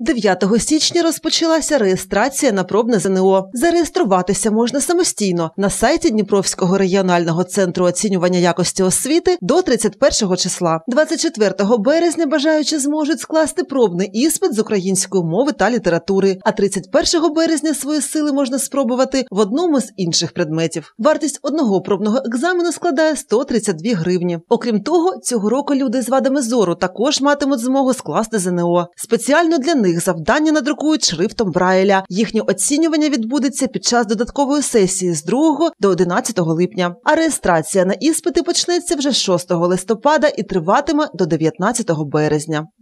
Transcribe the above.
9 січня розпочалася реєстрація на пробне ЗНО. Зареєструватися можна самостійно на сайті Дніпровського регіонального центру оцінювання якості освіти до 31 числа. 24 березня бажаючі зможуть скласти пробний іспит з української мови та літератури. А 31 березня свої сили можна спробувати в одному з інших предметів. Вартість одного пробного екзамену складає 132 гривні. Окрім того, цього року люди з вадами зору також матимуть змогу скласти ЗНО. Спеціально для них них завдання надрукують шрифтом Брайля. Їхнє оцінювання відбудеться під час додаткової сесії з 2 до 11 липня. А реєстрація на іспити почнеться вже 6 листопада і триватиме до 19 березня.